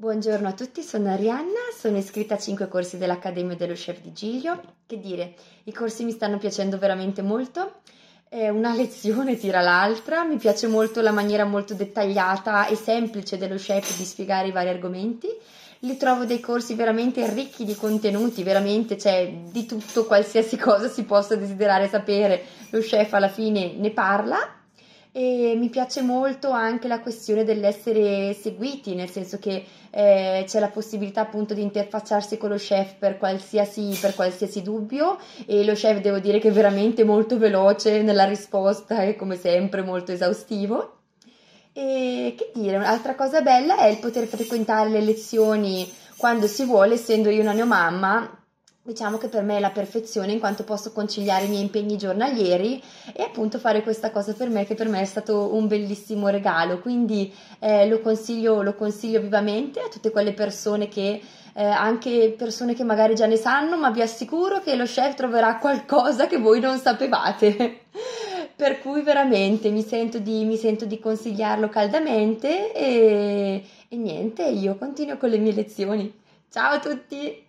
Buongiorno a tutti, sono Arianna, sono iscritta a 5 corsi dell'Accademia dello Chef di Giglio. Che dire, i corsi mi stanno piacendo veramente molto. È una lezione tira l'altra, mi piace molto la maniera molto dettagliata e semplice dello chef di spiegare i vari argomenti. Li trovo dei corsi veramente ricchi di contenuti, veramente c'è cioè, di tutto, qualsiasi cosa si possa desiderare sapere. Lo chef alla fine ne parla e mi piace molto anche la questione dell'essere seguiti, nel senso che eh, c'è la possibilità appunto di interfacciarsi con lo chef per qualsiasi, per qualsiasi, dubbio e lo chef devo dire che è veramente molto veloce nella risposta e come sempre molto esaustivo. E che dire, un'altra cosa bella è il poter frequentare le lezioni quando si vuole, essendo io una neomamma, diciamo che per me è la perfezione in quanto posso conciliare i miei impegni giornalieri e appunto fare questa cosa per me che per me è stato un bellissimo regalo quindi eh, lo, consiglio, lo consiglio vivamente a tutte quelle persone che eh, anche persone che magari già ne sanno ma vi assicuro che lo chef troverà qualcosa che voi non sapevate per cui veramente mi sento di, mi sento di consigliarlo caldamente e, e niente io continuo con le mie lezioni ciao a tutti